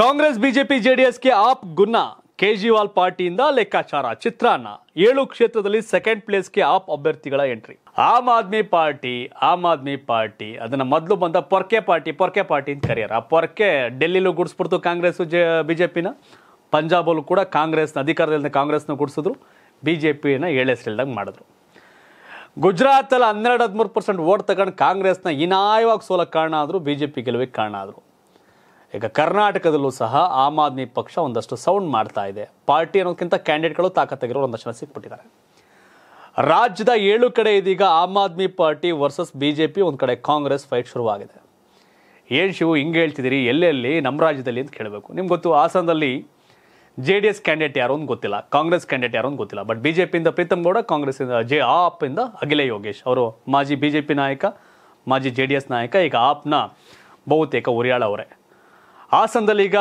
Congress BJP ಜೆಡಿಎಸ್ಗೆ ಆಪ್ ಗುನ್ನ ಕೇಜ್ರಿವಾಲ್ ಪಾರ್ಟಿಯಿಂದ ಲೆಕ್ಕಾಚಾರ ಚಿತ್ರಾನ್ನ ಏಳು ಕ್ಷೇತ್ರದಲ್ಲಿ ಸೆಕೆಂಡ್ ಪ್ಲೇಸ್ಗೆ ಆಪ್ ಅಭ್ಯರ್ಥಿಗಳ ಎಂಟ್ರಿ ಆಮ್ ಆದ್ಮಿ ಪಾರ್ಟಿ ಆಮ್ ಆದ್ಮಿ ಪಾರ್ಟಿ ಅದನ್ನ ಮೊದಲು ಬಂದ ಪೊರ್ಕೆ ಪಾರ್ಟಿ ಪೊರ್ಕೆ ಪಾರ್ಟಿ ಅಂತ ಕರೆಯರ್ ಆ ಪೊರ್ಕೆ ಡೆಲ್ಲಿಲೂ ಗುಡಿಸ್ಬಿಡ್ತು ಕಾಂಗ್ರೆಸ್ ಜೆ ಬಿಜೆಪಿನ ಪಂಜಾಬಲ್ಲೂ ಕೂಡ ಕಾಂಗ್ರೆಸ್ನ ಅಧಿಕಾರದಲ್ಲಿ ಕಾಂಗ್ರೆಸ್ನ ಗುಡಿಸಿದ್ರು ಬಿಜೆಪಿನ ಏಳೆಸರಿಲ್ದಂಗೆ ಮಾಡಿದ್ರು ಗುಜರಾತಲ್ಲಿ ಹನ್ನೆರಡು ಹದಿಮೂರು ಪರ್ಸೆಂಟ್ ಓಟ್ ತಗೊಂಡು ಕಾಂಗ್ರೆಸ್ನ ಇನಾಯವಾಗಿ ಸೋಲಕ್ಕೆ ಕಾರಣ ಆದರು ಬಿಜೆಪಿ ಗೆಲುವಿಗೆ ಕಾರಣ ಆದರು ಈಗ ಕರ್ನಾಟಕದಲ್ಲೂ ಸಹ ಆಮ್ ಆದ್ಮಿ ಪಕ್ಷ ಒಂದಷ್ಟು ಸೌಂಡ್ ಮಾಡ್ತಾ ಇದೆ ಪಾರ್ಟಿ ಅನ್ನೋದಕ್ಕಿಂತ ಕ್ಯಾಂಡಿಡೇಟ್ಗಳು ತಾಕತ್ತಾಗಿರೋ ಒಂದಷ್ಟು ಜನ ಸಿಕ್ಬಿಟ್ಟಿದ್ದಾರೆ ರಾಜ್ಯದ ಏಳು ಕಡೆ ಇದೀಗ Aam Aadmi Party versus B J P ಒಂದು ಕಡೆ ಕಾಂಗ್ರೆಸ್ ಫೈಟ್ ಶುರುವಾಗಿದೆ ಏನು ಶಿವು ಹಿಂಗೆ ಹೇಳ್ತಿದ್ದೀರಿ ಎಲ್ಲೆಲ್ಲಿ ನಮ್ಮ ರಾಜ್ಯದಲ್ಲಿ ಅಂತ ಕೇಳಬೇಕು ನಿಮ್ಗೆ ಗೊತ್ತು ಹಾಸನದಲ್ಲಿ ಜೆ ಡಿ ಎಸ್ ಕ್ಯಾಂಡಿಡೇಟ್ ಯಾರು ಅಂತ ಗೊತ್ತಿಲ್ಲ ಕಾಂಗ್ರೆಸ್ ಕ್ಯಾಂಡಿಡೇಟ್ ಯಾರು ಅಂತ ಗೊತ್ತಿಲ್ಲ ಬಟ್ ಬಿ ಜೆ ಪಿಯಿಂದ ಪ್ರೀತಮ್ ಗೌಡ ಕಾಂಗ್ರೆಸ್ಸಿಂದ ಜೆ ಇಂದ ಅಖಿಲ ಯೋಗೇಶ್ ಅವರು ಮಾಜಿ ಬಿ ಜೆ ಪಿ ನಾಯಕ ಮಾಜಿ ಜೆ ಡಿ ಎಸ್ ನಾಯಕ ಈಗ ಆಪ್ನ ಬಹುತೇಕ ಉರಿಯಾಳ ಅವರೇ ಹಾಸನದಲ್ಲಿ ಈಗ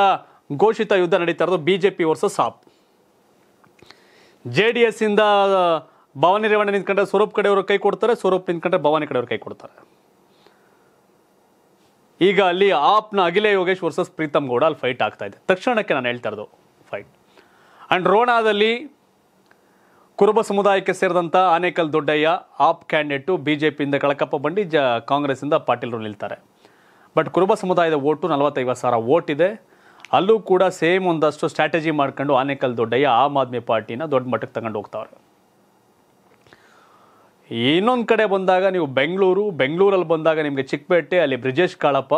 ಘೋಷಿತ ಯುದ್ಧ ನಡೀತಾ ಇರೋದು BJP versus AAP J D S ಇಂದ ಭವಾನಿ ರೇವಣ್ಣ ನಿಂತ್ಕೊಂಡ್ರೆ ಸ್ವರೂಪ್ ಕಡೆಯವರು ಕೈ ಕೊಡ್ತಾರೆ ಸ್ವರೂಪ್ ನಿಂತ್ಕೊಂಡ್ರೆ ಭವಾನಿ ಕಡೆಯವರು ಕೈ ಕೊಡ್ತಾರೆ ಈಗ ಅಲ್ಲಿ ಆಪ್ನ ಅಖಿಲೇ ಯೋಗೇಶ್ ವರ್ಸಸ್ ಪ್ರೀತಮ್ ಗೌಡ ಅಲ್ಲಿ ಫೈಟ್ ಆಗ್ತಾ ಇದೆ ತಕ್ಷಣಕ್ಕೆ ನಾನು ಹೇಳ್ತಾ ಇರೋದು ಫೈಟ್ ಅಂಡ್ ರೋಣಾದಲ್ಲಿ ಕುರುಬ ಸಮುದಾಯಕ್ಕೆ ಸೇರಿದಂಥ Anekal Doddaiah AAP candidate B J ಪಿಯಿಂದ ಕಳಕಪ್ಪ ಬಂಡಿ ಜ ಕಾಂಗ್ರೆಸ್ಸಿಂದ ಪಾಟೀಲ್ರು ನಿಲ್ತಾರೆ ಬಟ್ ಕುರುಬ ಸಮುದಾಯದ ಓಟು ನಲವತ್ತೈವತ್ತು ಸಾವಿರ ಓಟ್ ಇದೆ ಅಲ್ಲೂ ಕೂಡ ಸೇಮ್ ಒಂದಷ್ಟು ಸ್ಟ್ರಾಟಜಿ ಮಾಡ್ಕೊಂಡು ಆನೇಕಲ್ ದೊಡ್ಡಯ್ಯ ಆಮ್ ಆದ್ಮಿ ಪಾರ್ಟಿನ ದೊಡ್ಡ ಮಟ್ಟಕ್ಕೆ ತಗೊಂಡು ಹೋಗ್ತಾವ್ರೆ ಇನ್ನೊಂದು ಕಡೆ ಬಂದಾಗ ನೀವು ಬೆಂಗಳೂರು ಬೆಂಗಳೂರಲ್ಲಿ ಬಂದಾಗ ನಿಮಗೆ ಚಿಕ್ಕಪೇಟೆ ಅಲ್ಲಿ ಬ್ರಿಜೇಶ್ ಕಾಳಪ್ಪ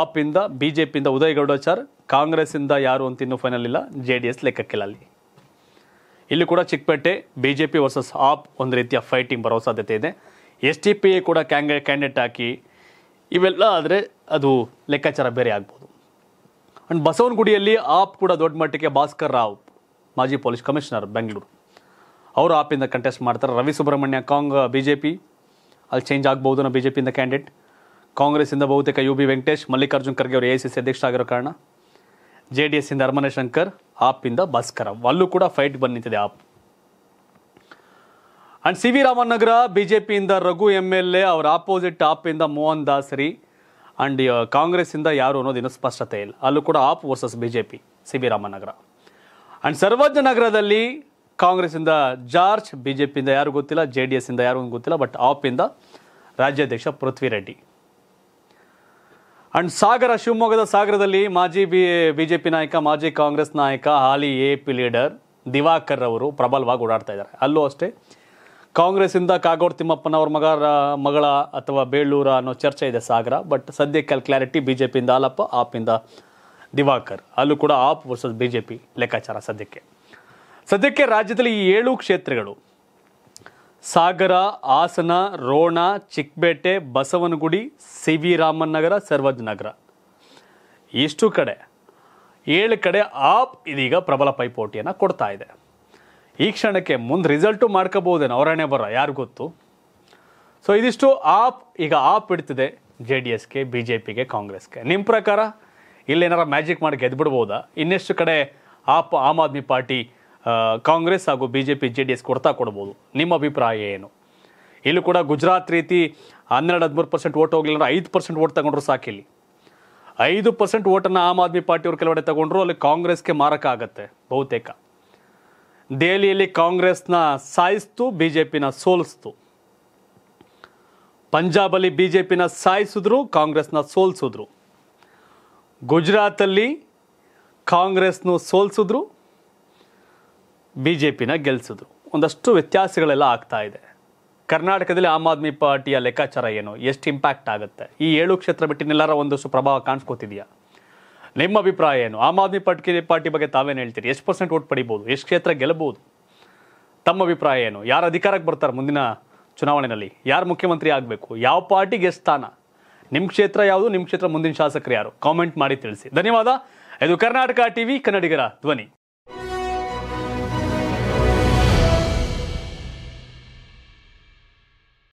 ಆಪಿಂದ ಬಿ ಜೆ ಪಿಯಿಂದ ಉದಯ್ ಗೌಡಾಚಾರ್ ಕಾಂಗ್ರೆಸ್ಸಿಂದ ಯಾರು ಅಂತ ಇನ್ನೂ ಫೈನಲ್ ಇಲ್ಲ ಜೆ ಡಿ ಎಸ್ ಲೆಕ್ಕಕ್ಕಿಲ್ಲ ಅಲ್ಲಿ ಇಲ್ಲಿ ಕೂಡ Chickpet B J P versus AAP ಒಂದು ರೀತಿಯ ಫೈಟಿಂಗ್ ಬರೋ ಸಾಧ್ಯತೆ ಇದೆ ಎಸ್ ಟಿ ಪಿ ಕೂಡ ಕ್ಯಾಂಗ ಕ್ಯಾಂಡಿಡೇಟ್ ಹಾಕಿ ಇವೆಲ್ಲ ಆದರೆ ಅದು ಲೆಕ್ಕಾಚಾರ ಬೇರೆ ಆಗ್ಬೋದು ಆ್ಯಂಡ್ ಬಸವನಗುಡಿಯಲ್ಲಿ ಆಪ್ ಕೂಡ ದೊಡ್ಡ ಮಟ್ಟಿಗೆ ಭಾಸ್ಕರ್ ರಾವ್ ಮಾಜಿ ಪೊಲೀಸ್ ಕಮಿಷನರ್ ಬೆಂಗಳೂರು ಅವರು ಆಪಿಂದ ಕಂಟೆಸ್ಟ್ ಮಾಡ್ತಾರೆ ರವಿ ಸುಬ್ರಹ್ಮಣ್ಯ ಕಾಂಗ್ ಬಿ ಜೆ ಪಿ ಅಲ್ಲಿ ಚೇಂಜ್ ಆಗ್ಬೋದು ನಾವು ಬಿ ಜೆ ಪಿಯಿಂದ ಕ್ಯಾಂಡಿಡೇಟ್ ಕಾಂಗ್ರೆಸ್ಸಿಂದ ಬಹುತೇಕ ಯು ಬಿ ವೆಂಕಟೇಶ್ ಮಲ್ಲಿಕಾರ್ಜುನ್ ಖರ್ಗೆ ಅವರು ಎ ಸಿ ಸಿ ಅಧ್ಯಕ್ಷ ಆಗಿರೋ ಕಾರಣ ಜೆ ಡಿ ಇಂದ ಅರಮನೆ ಶಂಕರ್ ಆಪಿಂದ ಭಾಸ್ಕರ್ ಅಲ್ಲೂ ಕೂಡ ಫೈಟ್ ಬಂದಿದೆ ನಿಂತಿದೆ AAP and C V Raman Nagar ಪಿಯಿಂದ ರಘು ಎಮ್ ಎಲ್ ಎ ಅವ್ರ ಆಪೋಸಿಟ್ ಆಪಿಂದ ಮೋಹನ್ ದಾಸರಿ ಅಂಡ್ ಕಾಂಗ್ರೆಸ್ಸಿಂದ ಯಾರು ಅನ್ನೋದು ಇನ್ನೂ ಸ್ಪಷ್ಟತೆ ಇಲ್ಲ ಅಲ್ಲೂ ಕೂಡ AAP versus BJP C V Ramanagara Nagar and Sarvagna ನಗರದಲ್ಲಿ ಕಾಂಗ್ರೆಸ್ಸಿಂದ ಜಾರ್ಜ್ ಬಿಜೆಪಿಯಿಂದ ಯಾರು ಗೊತ್ತಿಲ್ಲ ಜೆ ಡಿ ಎಸ್ಸಿಂದ ಯಾರು ಗೊತ್ತಿಲ್ಲ ಬಟ್ ಆಪಿಂದ ರಾಜ್ಯಾಧ್ಯಕ್ಷ ಪೃಥ್ವಿ ರೆಡ್ಡಿ ಅಂಡ್ ಸಾಗರ ಶಿವಮೊಗ್ಗದ ಸಾಗರದಲ್ಲಿ ಮಾಜಿ ಬಿ ಬಿಜೆಪಿ ನಾಯಕ ಮಾಜಿ ಕಾಂಗ್ರೆಸ್ ನಾಯಕ ಹಾಲಿ ಎ ಪಿ ಲೀಡರ್ ದಿವಾಕರ್ ಅವರು ಪ್ರಬಲವಾಗಿ ಓಡಾಡ್ತಾ ಇದ್ದಾರೆ ಅಲ್ಲೂ ಅಷ್ಟೇ ಕಾಂಗ್ರೆಸ್ಸಿಂದ ಕಾಗೋಡು ತಿಮ್ಮಪ್ಪನವ್ರ ಮಗ ಮಗಳ ಅಥವಾ ಬೇಳೂರ ಅನ್ನೋ ಚರ್ಚೆ ಇದೆ ಸಾಗರ ಬಟ್ ಸದ್ಯಕ್ಕೆ ಅಲ್ಲಿ ಕ್ಲಾರಿಟಿ ಬಿ ಜೆ ಪಿಯಿಂದ ಆಲಪ್ಪ ಆಪಿಂದ ದಿವಾಕರ್ ಅಲ್ಲೂ ಕೂಡ AAP versus B J P ಲೆಕ್ಕಾಚಾರ ಸದ್ಯಕ್ಕೆ ಸದ್ಯಕ್ಕೆ ರಾಜ್ಯದಲ್ಲಿ ಈ ಏಳು ಕ್ಷೇತ್ರಗಳು ಸಾಗರ ಹಾಸನ ರೋಣ ಚಿಕ್ಕಪೇಟೆ ಬಸವನಗುಡಿ ಸಿ ವಿ ರಾಮನ್ ನಗರ ನಗರ ಇಷ್ಟು ಕಡೆ ಏಳು ಕಡೆ ಆಪ್ ಇದೀಗ ಪ್ರಬಲ ಪೈಪೋಟಿಯನ್ನು ಕೊಡ್ತಾ ಇದೆ ಈ ಕ್ಷಣಕ್ಕೆ ಮುಂದೆ ರಿಸಲ್ಟು ಮಾಡ್ಕೋಬೋದೇನು ಅವರಣೆ ಬರ ಯಾರು ಗೊತ್ತು ಸೊ ಇದಿಷ್ಟು ಆಪ್ ಈಗ ಆಪ್ ಇಡ್ತಿದೆ ಜೆ ಡಿ ಎಸ್ಗೆ ಬಿ ಜೆ ಪಿಗೆ ಕಾಂಗ್ರೆಸ್ಗೆ ನಿಮ್ಮ ಪ್ರಕಾರ ಇಲ್ಲೇನಾರ ಮ್ಯಾಜಿಕ್ ಮಾಡಿ ಗೆದ್ಬಿಡ್ಬೋದಾ ಇನ್ನೆಷ್ಟು ಕಡೆ ಆಪ್ ಆಮ್ ಆದ್ಮಿ ಪಾರ್ಟಿ ಕಾಂಗ್ರೆಸ್ ಹಾಗೂ B J P J D S ಕೊಡ್ತಾ ಕೊಡ್ಬೋದು ನಿಮ್ಮ ಅಭಿಪ್ರಾಯ ಏನು ಇಲ್ಲೂ ಕೂಡ ಗುಜರಾತ್ ರೀತಿ ಹನ್ನೆರಡು ಹದಿಮೂರು ಪರ್ಸೆಂಟ್ ಓಟ್ ಹೋಗಲಿಲ್ಲ ಅಂದರೆ ಐದು ಪರ್ಸೆಂಟ್ ಓಟ್ ತಗೊಂಡ್ರು ಸಾಕಿಲ್ಲಿ ಐದು ಪರ್ಸೆಂಟ್ ಓಟನ್ನು ಆಮ್ ಆದ್ಮಿ ಪಾರ್ಟಿಯವ್ರು ಕೆಲವಡೆ ತಗೊಂಡ್ರು ಅಲ್ಲಿ ಕಾಂಗ್ರೆಸ್ಗೆ ಮಾರಕ ಆಗುತ್ತೆ ಬಹುತೇಕ ದೆಹಲಿಯಲ್ಲಿ ಕಾಂಗ್ರೆಸ್ನ ಸಾಯಿಸ್ತು ಬಿಜೆಪಿನ ಸೋಲಿಸ್ತು ಪಂಜಾಬಲ್ಲಿ ಬಿಜೆಪಿನ ಸಾಯಿಸಿದ್ರು ಕಾಂಗ್ರೆಸ್ನ ಸೋಲಿಸಿದ್ರು ಗುಜರಾತಲ್ಲಿ ಕಾಂಗ್ರೆಸ್ನು ಸೋಲ್ಸಿದ್ರು ಬಿ ಜೆ ಪಿನ ಗೆಲ್ಲಿಸಿದ್ರು ಒಂದಷ್ಟು ವ್ಯತ್ಯಾಸಗಳೆಲ್ಲ ಆಗ್ತಾ ಇದೆ ಕರ್ನಾಟಕದಲ್ಲಿ ಆಮ್ ಆದ್ಮಿ ಪಾರ್ಟಿಯ ಲೆಕ್ಕಾಚಾರ ಏನು ಎಷ್ಟು ಇಂಪ್ಯಾಕ್ಟ್ ಆಗುತ್ತೆ ಈ ಏಳು ಕ್ಷೇತ್ರ ಬಿಟ್ಟಿನೆಲ್ಲರ ಒಂದಷ್ಟು ಪ್ರಭಾವ ಕಾಣಿಸ್ಕೋತಿದೆಯಾ ನಿಮ್ಮ ಅಭಿಪ್ರಾಯ ಏನು ಆಮ್ ಆದ್ಮಿ ಪಾರ್ಟಿ ಪಾರ್ಟಿ ಬಗ್ಗೆ ತಾವೇನು ಹೇಳ್ತೀರಿ ಎಷ್ಟು ಪರ್ಸೆಂಟ್ ಓಟ್ ಪಡಿಬೋದು ಎಷ್ಟು ಕ್ಷೇತ್ರ ಗೆಲ್ಲಬಹುದು ತಮ್ಮ ಅಭಿಪ್ರಾಯ ಏನು ಯಾರು ಅಧಿಕಾರಕ್ಕೆ ಬರ್ತಾರೆ ಮುಂದಿನ ಚುನಾವಣೆಯಲ್ಲಿ ಯಾರು ಮುಖ್ಯಮಂತ್ರಿ ಆಗಬೇಕು ಯಾವ ಪಾರ್ಟಿಗೆ ಸ್ಥಾನ ನಿಮ್ಮ ಕ್ಷೇತ್ರ ಯಾವುದು ನಿಮ್ಮ ಕ್ಷೇತ್ರ ಮುಂದಿನ ಶಾಸಕರು ಯಾರು ಕಾಮೆಂಟ್ ಮಾಡಿ ತಿಳಿಸಿ ಧನ್ಯವಾದ ಇದು ಕರ್ನಾಟಕ ಟಿವಿ ಕನ್ನಡಿಗರ ಧ್ವನಿ